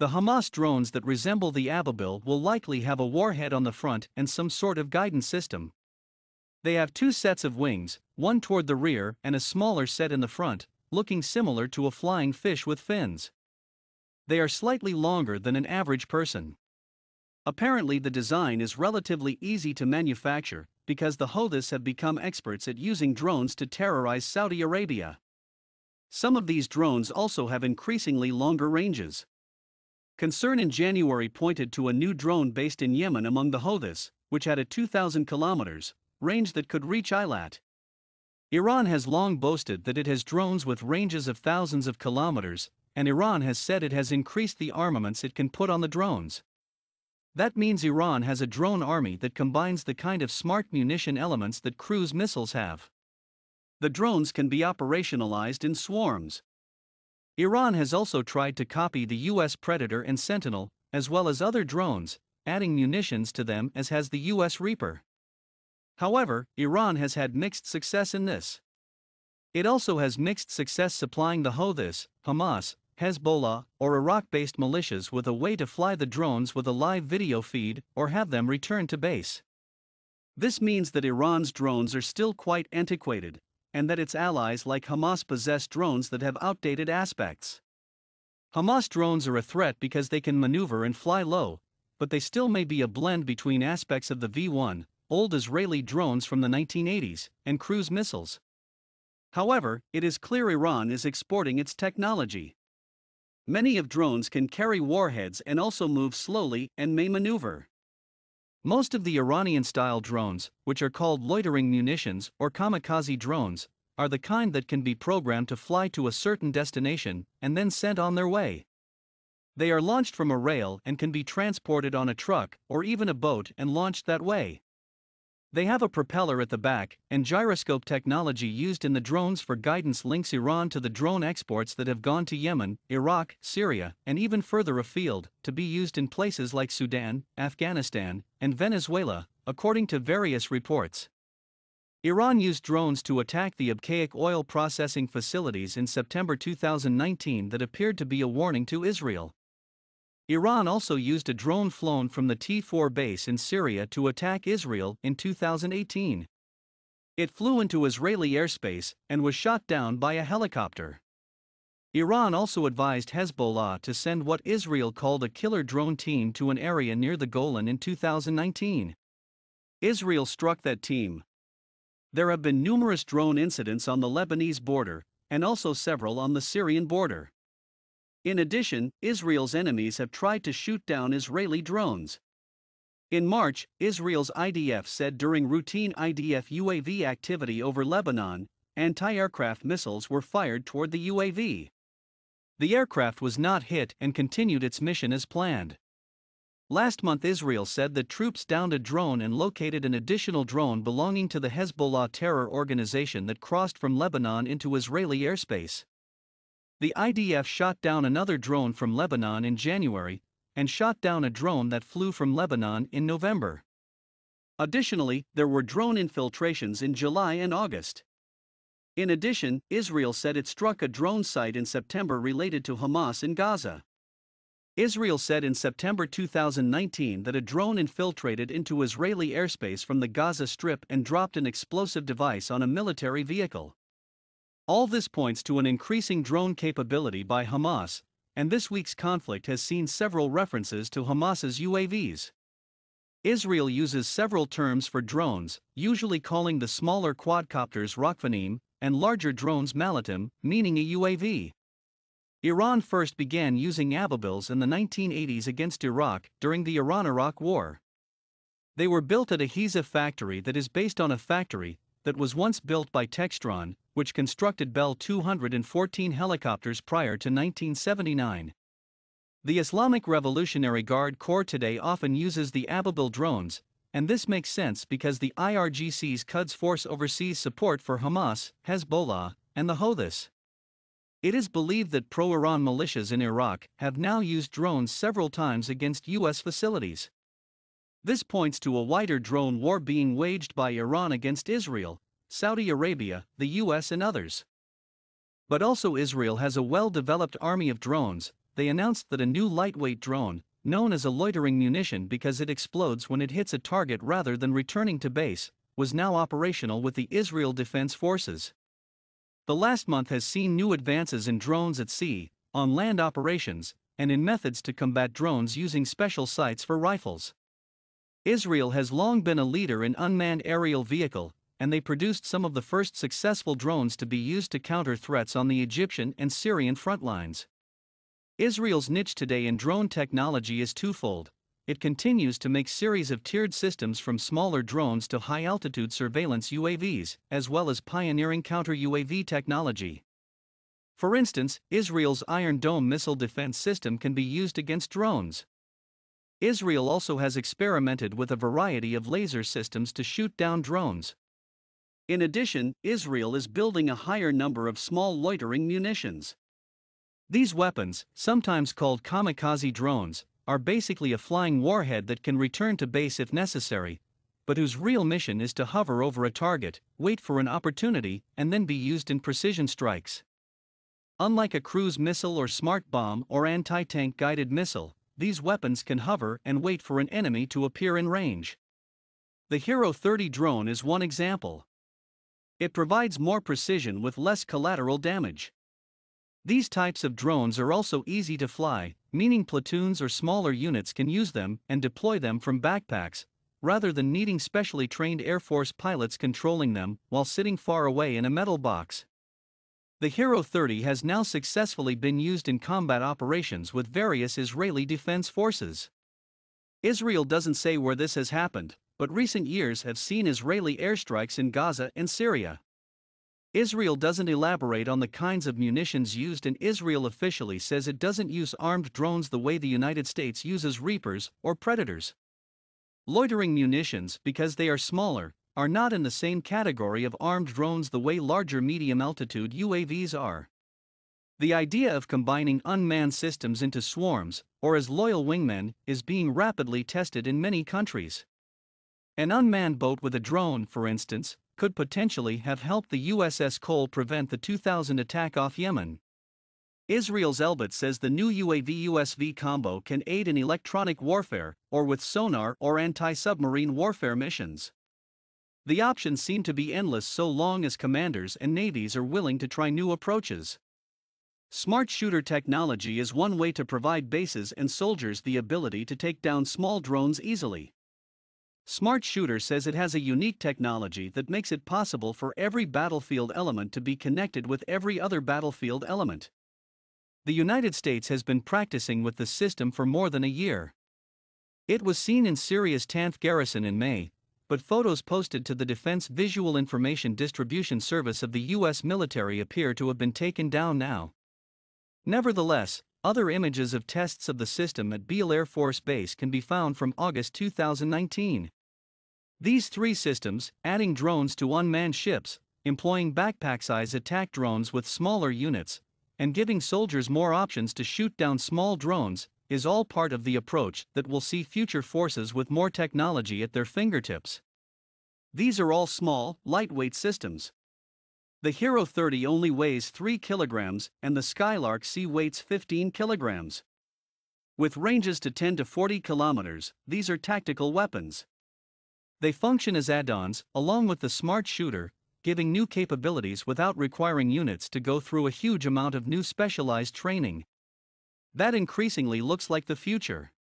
The Hamas drones that resemble the Ababil will likely have a warhead on the front and some sort of guidance system. They have two sets of wings, one toward the rear and a smaller set in the front, looking similar to a flying fish with fins. They are slightly longer than an average person. Apparently, the design is relatively easy to manufacture because the Houthis have become experts at using drones to terrorize Saudi Arabia. Some of these drones also have increasingly longer ranges. Concern in January pointed to a new drone based in Yemen among the Houthis, which had a 2,000 kilometers range that could reach Eilat. Iran has long boasted that it has drones with ranges of thousands of kilometers, and Iran has said it has increased the armaments it can put on the drones. That means Iran has a drone army that combines the kind of smart munition elements that cruise missiles have. The drones can be operationalized in swarms. Iran has also tried to copy the U.S. Predator and Sentinel, as well as other drones, adding munitions to them as has the U.S. Reaper. However, Iran has had mixed success in this. It also has mixed success supplying the Houthis, Hamas, Hezbollah, or Iraq based militias with a way to fly the drones with a live video feed or have them return to base. This means that Iran's drones are still quite antiquated, and that its allies like Hamas possess drones that have outdated aspects. Hamas drones are a threat because they can maneuver and fly low, but they still may be a blend between aspects of the V 1, old Israeli drones from the 1980s, and cruise missiles. However, it is clear Iran is exporting its technology. Many of drones can carry warheads and also move slowly and may maneuver. Most of the Iranian-style drones, which are called loitering munitions or kamikaze drones, are the kind that can be programmed to fly to a certain destination and then sent on their way. They are launched from a rail and can be transported on a truck or even a boat and launched that way. They have a propeller at the back and gyroscope technology used in the drones for guidance links Iran to the drone exports that have gone to Yemen, Iraq, Syria, and even further afield, to be used in places like Sudan, Afghanistan, and Venezuela, according to various reports. Iran used drones to attack the Abqaiq oil processing facilities in September 2019 that appeared to be a warning to Israel. Iran also used a drone flown from the T 4 base in Syria to attack Israel in 2018. It flew into Israeli airspace and was shot down by a helicopter. Iran also advised Hezbollah to send what Israel called a killer drone team to an area near the Golan in 2019. Israel struck that team. There have been numerous drone incidents on the Lebanese border, and also several on the Syrian border. In addition, Israel's enemies have tried to shoot down Israeli drones. In March, Israel's IDF said during routine IDF UAV activity over Lebanon, anti aircraft missiles were fired toward the UAV. The aircraft was not hit and continued its mission as planned. Last month, Israel said that troops downed a drone and located an additional drone belonging to the Hezbollah terror organization that crossed from Lebanon into Israeli airspace. The IDF shot down another drone from Lebanon in January and shot down a drone that flew from Lebanon in November. Additionally, there were drone infiltrations in July and August. In addition, Israel said it struck a drone site in September related to Hamas in Gaza. Israel said in September 2019 that a drone infiltrated into Israeli airspace from the Gaza Strip and dropped an explosive device on a military vehicle. All this points to an increasing drone capability by Hamas, and this week's conflict has seen several references to Hamas's UAVs. Israel uses several terms for drones, usually calling the smaller quadcopters Rachvanim and larger drones Malatim, meaning a UAV. Iran first began using avabils in the 1980s against Iraq during the Iran Iraq War. They were built at a Heza factory that is based on a factory that was once built by Textron, which constructed Bell 214 helicopters prior to 1979. The Islamic Revolutionary Guard Corps today often uses the Ababil drones, and this makes sense because the IRGC's Quds force oversees support for Hamas, Hezbollah, and the Houthis. It is believed that pro Iran militias in Iraq have now used drones several times against U.S. facilities. This points to a wider drone war being waged by Iran against Israel, Saudi Arabia, the US, and others. But also, Israel has a well developed army of drones. They announced that a new lightweight drone, known as a loitering munition because it explodes when it hits a target rather than returning to base, was now operational with the Israel Defense Forces. The last month has seen new advances in drones at sea, on land operations, and in methods to combat drones using special sights for rifles. Israel has long been a leader in unmanned aerial vehicle, and they produced some of the first successful drones to be used to counter threats on the Egyptian and Syrian front lines. Israel's niche today in drone technology is twofold. It continues to make series of tiered systems from smaller drones to high-altitude surveillance UAVs, as well as pioneering counter-UAV technology. For instance, Israel's Iron Dome missile defense system can be used against drones. Israel also has experimented with a variety of laser systems to shoot down drones. In addition, Israel is building a higher number of small loitering munitions. These weapons, sometimes called kamikaze drones, are basically a flying warhead that can return to base if necessary, but whose real mission is to hover over a target, wait for an opportunity, and then be used in precision strikes. Unlike a cruise missile or smart bomb or anti tank guided missile, these weapons can hover and wait for an enemy to appear in range. The Hero 30 drone is one example. It provides more precision with less collateral damage. These types of drones are also easy to fly, meaning platoons or smaller units can use them and deploy them from backpacks, rather than needing specially trained Air Force pilots controlling them while sitting far away in a metal box. The Hero 30 has now successfully been used in combat operations with various Israeli defense forces. Israel doesn't say where this has happened, but recent years have seen Israeli airstrikes in Gaza and Syria. Israel doesn't elaborate on the kinds of munitions used, and Israel officially says it doesn't use armed drones the way the United States uses Reapers or Predators. Loitering munitions, because they are smaller, are not in the same category of armed drones the way larger medium altitude UAVs are. The idea of combining unmanned systems into swarms, or as loyal wingmen, is being rapidly tested in many countries. An unmanned boat with a drone, for instance, could potentially have helped the USS Cole prevent the 2000 attack off Yemen. Israel's Elbit says the new UAV USV combo can aid in electronic warfare, or with sonar or anti submarine warfare missions. The options seem to be endless so long as commanders and navies are willing to try new approaches. Smart shooter technology is one way to provide bases and soldiers the ability to take down small drones easily. Smart Shooter says it has a unique technology that makes it possible for every battlefield element to be connected with every other battlefield element. The United States has been practicing with the system for more than a year. It was seen in Syria's 10th garrison in May but photos posted to the Defense Visual Information Distribution Service of the U.S. military appear to have been taken down now. Nevertheless, other images of tests of the system at Beale Air Force Base can be found from August 2019. These three systems, adding drones to unmanned ships, employing backpack size attack drones with smaller units, and giving soldiers more options to shoot down small drones, is all part of the approach that will see future forces with more technology at their fingertips. These are all small, lightweight systems. The Hero 30 only weighs 3 kilograms and the Skylark C weighs 15 kilograms. With ranges to 10 to 40 kilometers, these are tactical weapons. They function as add-ons along with the smart shooter, giving new capabilities without requiring units to go through a huge amount of new specialized training. That increasingly looks like the future.